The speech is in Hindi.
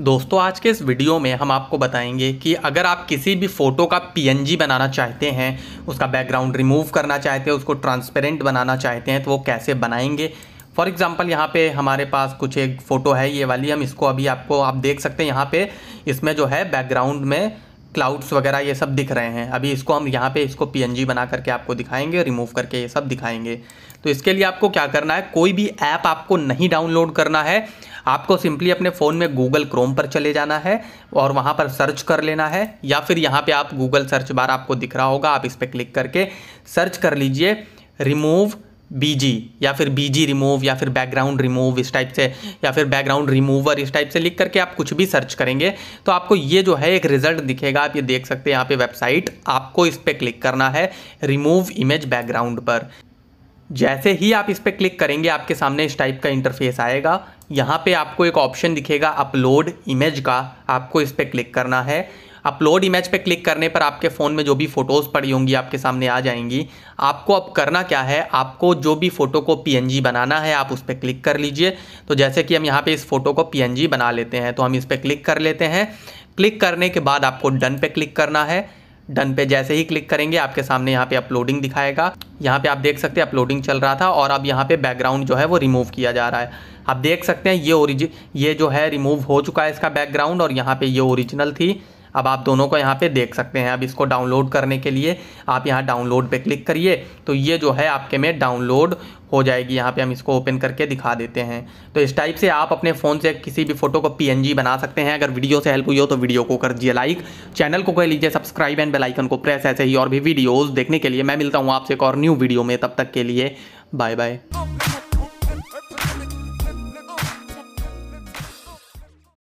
दोस्तों आज के इस वीडियो में हम आपको बताएंगे कि अगर आप किसी भी फ़ोटो का पीएनजी बनाना चाहते हैं उसका बैकग्राउंड रिमूव करना चाहते हैं उसको ट्रांसपेरेंट बनाना चाहते हैं तो वो कैसे बनाएंगे फॉर एग्ज़ाम्पल यहाँ पे हमारे पास कुछ एक फ़ोटो है ये वाली हम इसको अभी आपको आप देख सकते हैं यहाँ पर इसमें जो है बैकग्राउंड में क्लाउड्स वगैरह ये सब दिख रहे हैं अभी इसको हम यहाँ पे इसको पी बना करके आपको दिखाएंगे रिमूव करके ये सब दिखाएंगे तो इसके लिए आपको क्या करना है कोई भी ऐप आपको नहीं डाउनलोड करना है आपको सिंपली अपने फ़ोन में गूगल क्रोम पर चले जाना है और वहाँ पर सर्च कर लेना है या फिर यहाँ पे आप गूगल सर्च बार आपको दिख रहा होगा आप इस पर क्लिक करके सर्च कर लीजिए रिमूव बीजी या फिर बीजी रिमूव या फिर बैकग्राउंड रिमूव इस टाइप से या फिर बैकग्राउंड रिमूवर इस टाइप से लिख करके आप कुछ भी सर्च करेंगे तो आपको ये जो है एक रिजल्ट दिखेगा आप ये देख सकते हैं यहाँ पे वेबसाइट आपको इस पर क्लिक करना है रिमूव इमेज बैकग्राउंड पर जैसे ही आप इस पर क्लिक करेंगे आपके सामने इस टाइप का इंटरफेस आएगा यहाँ पे आपको एक ऑप्शन दिखेगा अपलोड इमेज का आपको इस पर क्लिक करना है अपलोड इमेज पे क्लिक करने पर आपके फ़ोन में जो भी फ़ोटोज़ पड़ी होंगी आपके सामने आ जाएंगी आपको अब करना क्या है आपको जो भी फ़ोटो को पी बनाना है आप उस पर क्लिक कर लीजिए तो जैसे कि हम यहाँ पर इस फ़ोटो को पी बना लेते हैं तो हम इस पर क्लिक कर लेते हैं क्लिक करने के बाद आपको डन पे क्लिक करना है डन पे जैसे ही क्लिक करेंगे आपके सामने यहाँ पे अपलोडिंग दिखाएगा यहाँ पे आप देख सकते हैं अपलोडिंग चल रहा था और अब यहाँ पे बैकग्राउंड जो है वो रिमूव किया जा रहा है आप देख सकते हैं ये ओरिजिन ये जो है रिमूव हो चुका है इसका बैकग्राउंड और यहाँ पे ये ओरिजिनल थी अब आप दोनों को यहाँ पे देख सकते हैं अब इसको डाउनलोड करने के लिए आप यहाँ डाउनलोड पे क्लिक करिए तो ये जो है आपके में डाउनलोड हो जाएगी यहाँ पे हम इसको ओपन करके दिखा देते हैं तो इस टाइप से आप अपने फ़ोन से किसी भी फोटो को पी बना सकते हैं अगर वीडियो से हेल्प हुई हो तो वीडियो को कर दिए लाइक चैनल को कह लीजिए सब्सक्राइब एंड बेलाइकन को प्रेस ऐसे ही और भी वीडियोज़ देखने के लिए मैं मिलता हूँ आपसे एक और न्यू वीडियो में तब तक के लिए बाय बाय